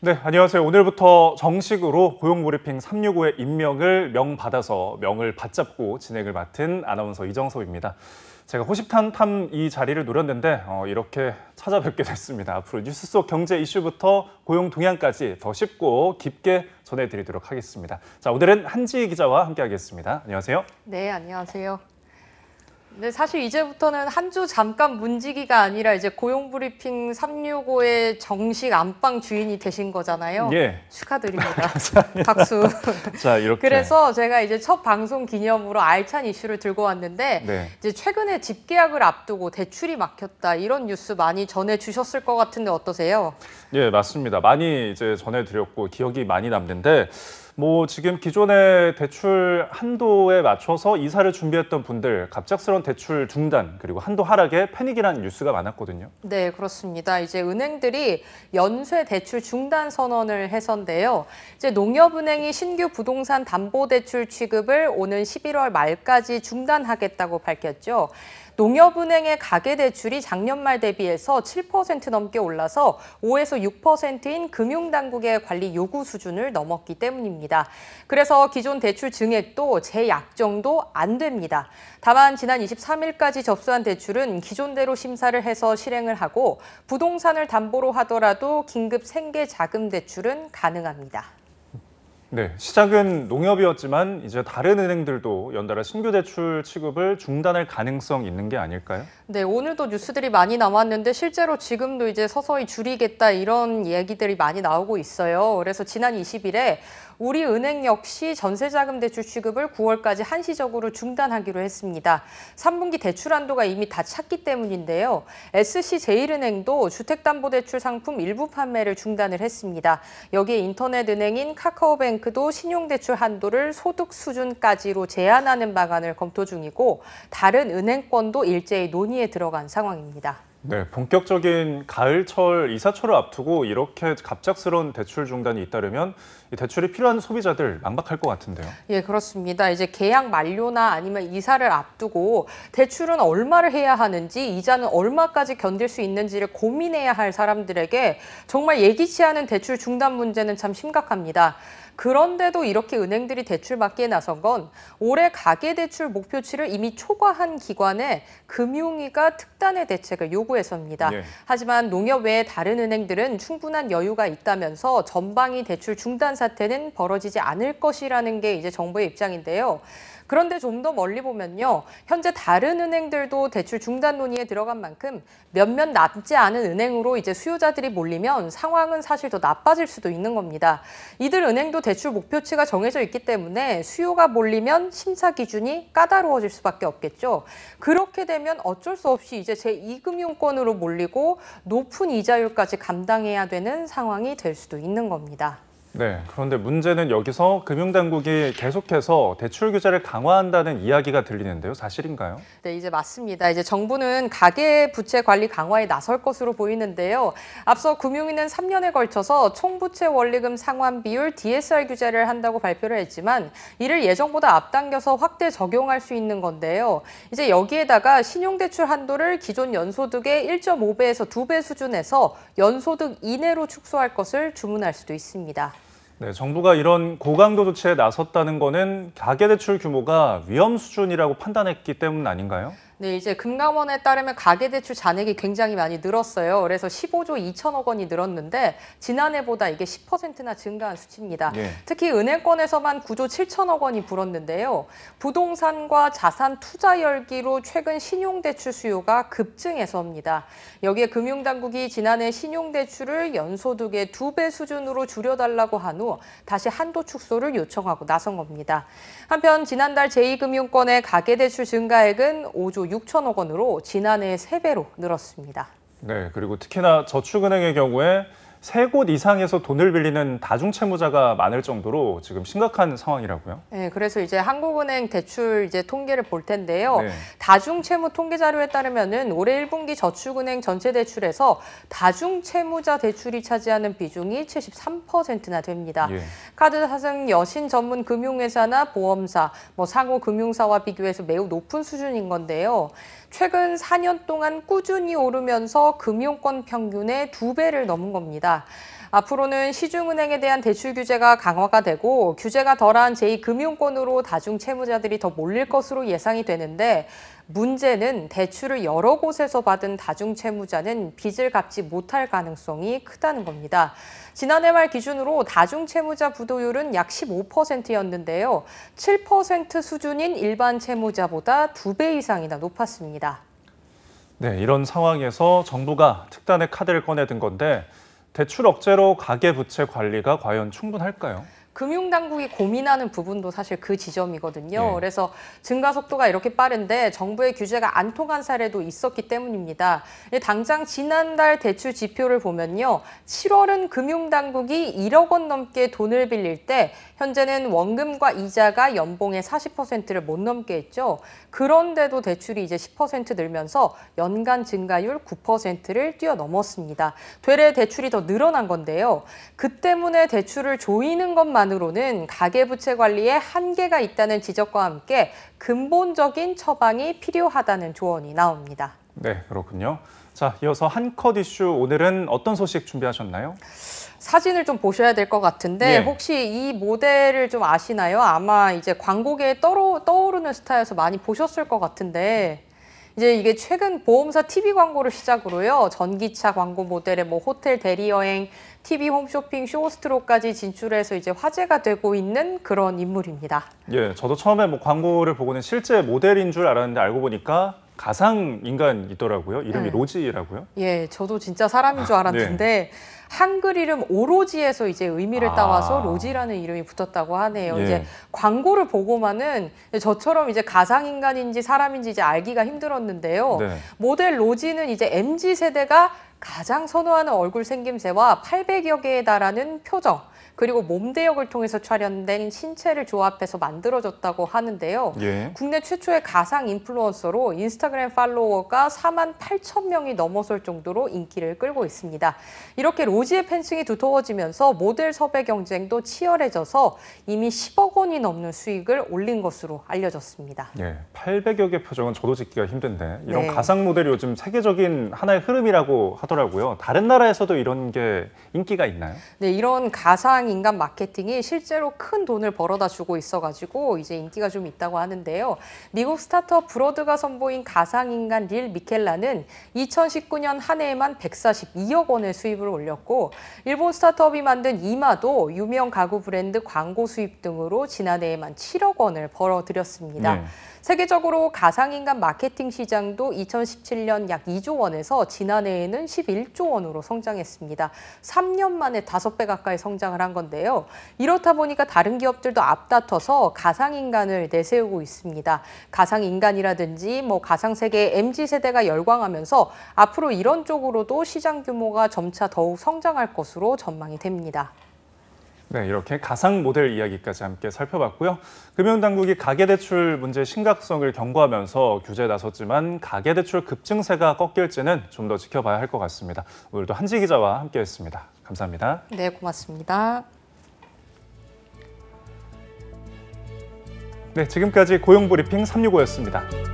네, 안녕하세요. 오늘부터 정식으로 고용브리핑 365의 임명을 명받아서 명을 받잡고 진행을 맡은 아나운서 이정섭입니다. 제가 호시탐탐 이 자리를 노렸는데 어, 이렇게 찾아뵙게 됐습니다. 앞으로 뉴스 속 경제 이슈부터 고용 동향까지 더 쉽고 깊게 전해드리도록 하겠습니다. 자, 오늘은 한지희 기자와 함께하겠습니다. 안녕하세요. 네, 안녕하세요. 네, 사실 이제부터는 한 주 잠깐 문지기가 아니라 이제 고용 브리핑 365의 정식 안방 주인이 되신 거잖아요. 예. 축하드립니다. 박수. 자, 이렇게. 그래서 제가 이제 첫 방송 기념으로 알찬 이슈를 들고 왔는데 네. 이제 최근에 집계약을 앞두고 대출이 막혔다 이런 뉴스 많이 전해 주셨을 것 같은데 어떠세요? 예, 맞습니다. 많이 이제 전해 드렸고 기억이 많이 남는데 뭐 지금 기존의 대출 한도에 맞춰서 이사를 준비했던 분들 갑작스러운 대출 중단 그리고 한도 하락에 패닉이라는 뉴스가 많았거든요. 네, 그렇습니다. 이제 은행들이 연쇄 대출 중단 선언을 해서인데요. 이제 농협은행이 신규 부동산 담보 대출 취급을 오는 11월 말까지 중단하겠다고 밝혔죠. 농협은행의 가계대출이 작년 말 대비해서 7% 넘게 올라서 5에서 6%인 금융당국의 관리 요구 수준을 넘었기 때문입니다. 그래서 기존 대출 증액도 재약정도 안 됩니다. 다만 지난 23일까지 접수한 대출은 기존대로 심사를 해서 실행을 하고 부동산을 담보로 하더라도 긴급 생계자금 대출은 가능합니다. 네, 시작은 농협이었지만 이제 다른 은행들도 연달아 신규 대출 취급을 중단할 가능성 있는 게 아닐까요? 네, 오늘도 뉴스들이 많이 나왔는데 실제로 지금도 이제 서서히 줄이겠다 이런 얘기들이 많이 나오고 있어요. 그래서 지난 20일에 우리은행 역시 전세자금 대출 취급을 9월까지 한시적으로 중단하기로 했습니다. 3분기 대출 한도가 이미 다 찼기 때문인데요. SC제일은행도 주택담보대출 상품 일부 판매를 중단을 했습니다. 여기에 인터넷은행인 카카오뱅크도 신용대출 한도를 소득 수준까지로 제한하는 방안을 검토 중이고 다른 은행권도 일제히 논의에 들어간 상황입니다. 네, 본격적인 가을철 이사철을 앞두고 이렇게 갑작스러운 대출 중단이 잇따르면 대출이 필요한 소비자들 망박할 것 같은데요. 예, 그렇습니다. 이제 계약 만료나 아니면 이사를 앞두고 대출은 얼마를 해야 하는지 이자는 얼마까지 견딜 수 있는지를 고민해야 할 사람들에게 정말 예기치 않은 대출 중단 문제는 참 심각합니다. 그런데도 이렇게 은행들이 대출 받기에 나선 건 올해 가계대출 목표치를 이미 초과한 기관에 금융위가 특단의 대책을 요구 요구해서입니다. 예. 하지만 농협 외 다른 은행들은 충분한 여유가 있다면서 전방위 대출 중단 사태는 벌어지지 않을 것이라는 게 이제 정부의 입장인데요. 그런데 좀 더 멀리 보면요. 현재 다른 은행들도 대출 중단 논의에 들어간 만큼 몇몇 남지 않은 은행으로 이제 수요자들이 몰리면 상황은 사실 더 나빠질 수도 있는 겁니다. 이들 은행도 대출 목표치가 정해져 있기 때문에 수요가 몰리면 심사 기준이 까다로워질 수밖에 없겠죠. 그렇게 되면 어쩔 수 없이 이제 제2금융 상품권으로 몰리고 높은 이자율까지 감당해야 되는 상황이 될 수도 있는 겁니다. 네. 그런데 문제는 여기서 금융당국이 계속해서 대출 규제를 강화한다는 이야기가 들리는데요. 사실인가요? 네, 이제 맞습니다. 이제 정부는 가계 부채 관리 강화에 나설 것으로 보이는데요. 앞서 금융위는 3년에 걸쳐서 총부채 원리금 상환 비율 DSR 규제를 한다고 발표를 했지만 이를 예정보다 앞당겨서 확대 적용할 수 있는 건데요. 이제 여기에다가 신용대출 한도를 기존 연소득의 1.5배에서 2배 수준에서 연소득 이내로 축소할 것을 주문할 수도 있습니다. 네, 정부가 이런 고강도 조치에 나섰다는 것은 가계대출 규모가 위험 수준이라고 판단했기 때문 아닌가요? 네, 이제 금감원에 따르면 가계대출 잔액이 굉장히 많이 늘었어요. 그래서 15조 2천억 원이 늘었는데 지난해보다 이게 10%나 증가한 수치입니다. 예. 특히 은행권에서만 9조 7천억 원이 불었는데요. 부동산과 자산 투자 열기로 최근 신용대출 수요가 급증해서입니다. 여기에 금융당국이 지난해 신용대출을 연소득의 2배 수준으로 줄여달라고 한 후 다시 한도 축소를 요청하고 나선 겁니다. 한편 지난달 제2금융권의 가계대출 증가액은 5조 6천억 원으로 지난해 3배로 늘었습니다. 네, 그리고 특히나 저축은행의 경우에 세곳 이상에서 돈을 빌리는 다중채무자가 많을 정도로 지금 심각한 상황이라고요. 네, 그래서 이제 한국은행 대출 이제 통계를 볼 텐데요. 네. 다중채무 통계 자료에 따르면은 올해 1분기 저축은행 전체 대출에서 다중채무자 대출이 차지하는 비중이 73%나 됩니다. 예. 카드 사상 여신 전문 금융회사나 보험사, 뭐 상호 금융사와 비교해서 매우 높은 수준인 건데요. 최근 4년 동안 꾸준히 오르면서 금융권 평균의 두 배를 넘은 겁니다. 있다. 앞으로는 시중은행에 대한 대출 규제가 강화가 되고 규제가 덜한 제2금융권으로 다중 채무자들이 더 몰릴 것으로 예상이 되는데 문제는 대출을 여러 곳에서 받은 다중 채무자는 빚을 갚지 못할 가능성이 크다는 겁니다. 지난해 말 기준으로 다중 채무자 부도율은 약 15%였는데요. 7% 수준인 일반 채무자보다 두 배 이상이나 높았습니다. 네, 이런 상황에서 정부가 특단의 카드를 꺼내든 건데 대출 억제로 가계 부채 관리가 과연 충분할까요? 금융당국이 고민하는 부분도 사실 그 지점이거든요. 네. 그래서 증가 속도가 이렇게 빠른데 정부의 규제가 안 통한 사례도 있었기 때문입니다. 예, 당장 지난달 대출 지표를 보면요. 7월은 금융당국이 1억 원 넘게 돈을 빌릴 때 현재는 원금과 이자가 연봉의 40%를 못 넘게 했죠. 그런데도 대출이 이제 10% 늘면서 연간 증가율 9%를 뛰어넘었습니다. 되레 대출이 더 늘어난 건데요. 그 때문에 대출을 조이는 것만으로는 가계부채 관리에 한계가 있다는 지적과 함께 근본적인 처방이 필요하다는 조언이 나옵니다. 네, 그렇군요. 자, 이어서 한 컷 이슈 오늘은 어떤 소식 준비하셨나요? 사진을 좀 보셔야 될 것 같은데 예. 혹시 이 모델을 좀 아시나요? 아마 이제 광고계에 떠로, 떠오르는 스타에서 많이 보셨을 것 같은데 이제 이게 최근 보험사 TV 광고를 시작으로요. 전기차 광고 모델에 뭐 호텔 대리여행, TV 홈쇼핑, 쇼호스트로까지 진출해서 이제 화제가 되고 있는 그런 인물입니다. 예, 저도 처음에 뭐 광고를 보고는 실제 모델인 줄 알았는데 알고 보니까 가상 인간 이더라고요 이름이 네. 로지라고요. 예, 저도 진짜 사람인 줄 아, 알았는데 네. 한글 이름 오로지에서 이제 의미를 아. 따와서 로지라는 이름이 붙었다고 하네요. 예. 이제 광고를 보고만은 저처럼 이제 가상 인간인지 사람인지 이제 알기가 힘들었는데요. 네. 모델 로지는 이제 mz 세대가 가장 선호하는 얼굴 생김새와 800여 개에 달하는 표정. 그리고 몸대역을 통해서 촬영된 신체를 조합해서 만들어졌다고 하는데요. 예. 국내 최초의 가상 인플루언서로 인스타그램 팔로워가 4만 8천 명이 넘어설 정도로 인기를 끌고 있습니다. 이렇게 로지의 팬층이 두터워지면서 모델 섭외 경쟁도 치열해져서 이미 10억 원이 넘는 수익을 올린 것으로 알려졌습니다. 예, 800여 개 표정은 저도 짓기가 힘든데 이런 네. 가상 모델이 요즘 세계적인 하나의 흐름이라고 하더라고요. 다른 나라에서도 이런 게 인기가 있나요? 네, 이런 가상 인간 마케팅이 실제로 큰 돈을 벌어다 주고 있어가지고 이제 인기가 좀 있다고 하는데요. 미국 스타트업 브로드가 선보인 가상인간 릴 미켈라는 2019년 한 해에만 142억 원의 수입을 올렸고 일본 스타트업이 만든 이마도 유명 가구 브랜드 광고 수입 등으로 지난해에만 7억 원을 벌어들였습니다. 네. 세계적으로 가상인간 마케팅 시장도 2017년 약 2조 원에서 지난해에는 11조 원으로 성장했습니다. 3년 만에 5배 가까이 성장을 한 건데요. 이렇다 보니까 다른 기업들도 앞다퉈서 가상인간을 내세우고 있습니다. 가상인간이라든지 뭐 가상세계 MZ세대가 열광하면서 앞으로 이런 쪽으로도 시장 규모가 점차 더욱 성장할 것으로 전망이 됩니다. 네, 이렇게 가상 모델 이야기까지 함께 살펴봤고요. 금융당국이 가계대출 문제 심각성을 경고하면서 규제에 나섰지만 가계대출 급증세가 꺾일지는 좀 더 지켜봐야 할 것 같습니다. 오늘도 한지 기자와 함께했습니다. 감사합니다. 네, 고맙습니다. 네, 지금까지 고용브리핑 365였습니다.